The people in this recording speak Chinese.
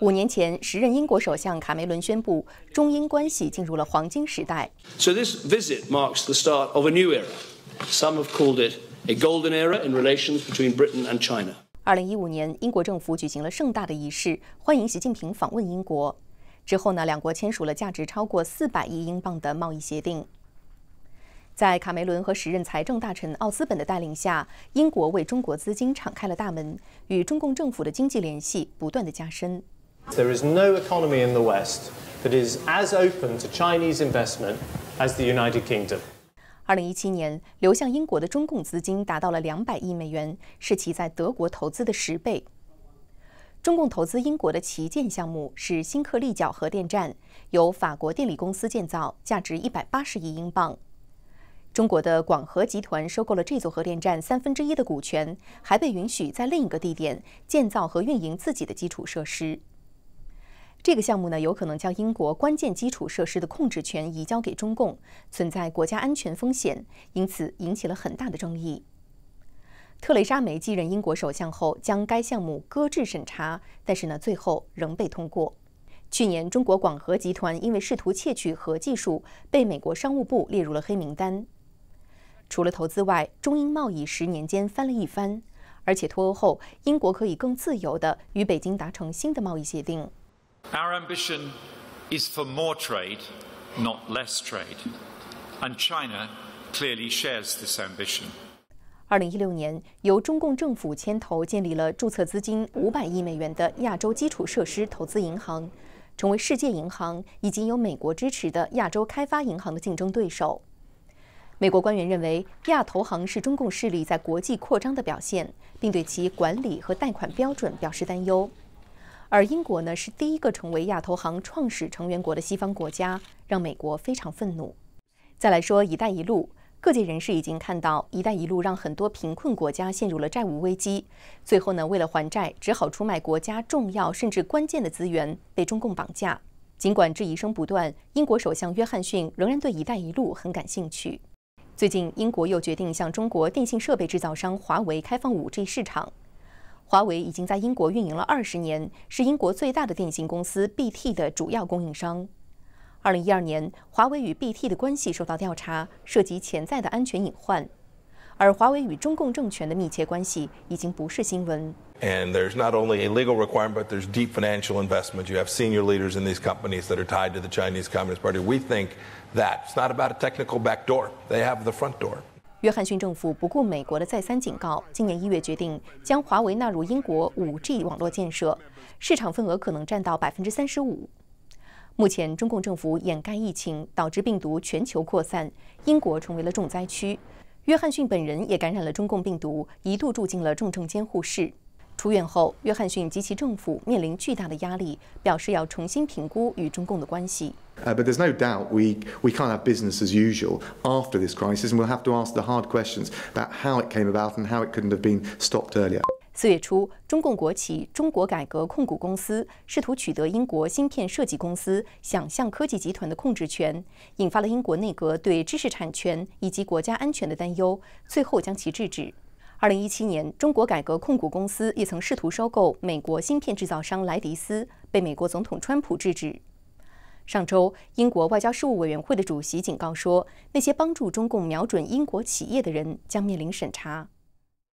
五年前，时任英国首相卡梅伦宣布，中英关系进入了黄金时代。So this visit marks the start of a new era. Some have called it a golden era in relations between Britain and China. 二零一五年，英国政府举行了盛大的仪式，欢迎习近平访问英国。之后呢，两国签署了价值超过四百亿英镑的贸易协定。在卡梅伦和时任财政大臣奥斯本的带领下，英国为中国资金敞开了大门，与中共政府的经济联系不断的加深。There is no economy in the West that is as open to Chinese investment as the United Kingdom。二零一七年，流向英国的中共资金达到了两百亿美元，是其在德国投资的十倍。中共投资英国的旗舰项目是新克利角核电站，由法国电力公司建造，价值一百八十亿英镑。中国的广核集团收购了这座核电站三分之一的股权，还被允许在另一个地点建造和运营自己的基础设施。这个项目呢，有可能将英国关键基础设施的控制权移交给中共，存在国家安全风险，因此引起了很大的争议。特蕾莎梅继任英国首相后，将该项目搁置审查，但是呢，最后仍被通过。去年，中国广核集团因为试图窃取核技术，被美国商务部列入了黑名单。除了投资外，中英贸易十年间翻了一番，而且脱欧后，英国可以更自由地与北京达成新的贸易协定。our ambition is for more trade not less trade and china clearly shares this ambition 二零一六年由中共政府牵头建立了注册资金五百亿美元的亚洲基础设施投资银行成为世界银行以及由美国支持的亚洲开发银行的竞争对手美国官员认为亚投行是中共势力在国际扩张的表现并对其管理和贷款标准表示担忧而英国呢是第一个成为亚投行创始成员国的西方国家，让美国非常愤怒。再来说“一带一路”，各界人士已经看到“一带一路”让很多贫困国家陷入了债务危机，最后呢为了还债，只好出卖国家重要甚至关键的资源，被中共绑架。尽管质疑声不断，英国首相约翰逊仍然对“一带一路”很感兴趣。最近，英国又决定向中国电信设备制造商华为开放 5G 市场。华为已经在英国运营了二十年，是英国最大的电信公司 BT 的主要供应商。二零一二年，华为与 BT 的关系受到调查，涉及潜在的安全隐患。而华为与中共政权的密切关系已经不是新闻。And there's not only a legal requirement, but there's deep financial investment. You have senior leaders in these companies that are tied to the Chinese Communist Party. We think that it's not about a technical back door. They have the front door. 约翰逊政府不顾美国的再三警告，今年一月决定将华为纳入英国 5G 网络建设，市场份额可能占到百分之三十五。目前，中共政府掩盖疫情，导致病毒全球扩散，英国成为了重灾区。约翰逊本人也感染了中共病毒，一度住进了重症监护室。出院后，约翰逊及其政府面临巨大的压力，表示要重新评估与中共的关系。四月初，中共国企中国改革控股公司试图取得英国芯片设计公司想象科技集团的控制权，引发了英国内阁对知识产权以及国家安全的担忧，最后将其制止。2017年，中国改革控股公司也曾试图收购美国芯片制造商莱迪斯，被美国总统川普制止。上周，英国外交事务委员会的主席警告说，那些帮助中共瞄准英国企业的人将面临审查。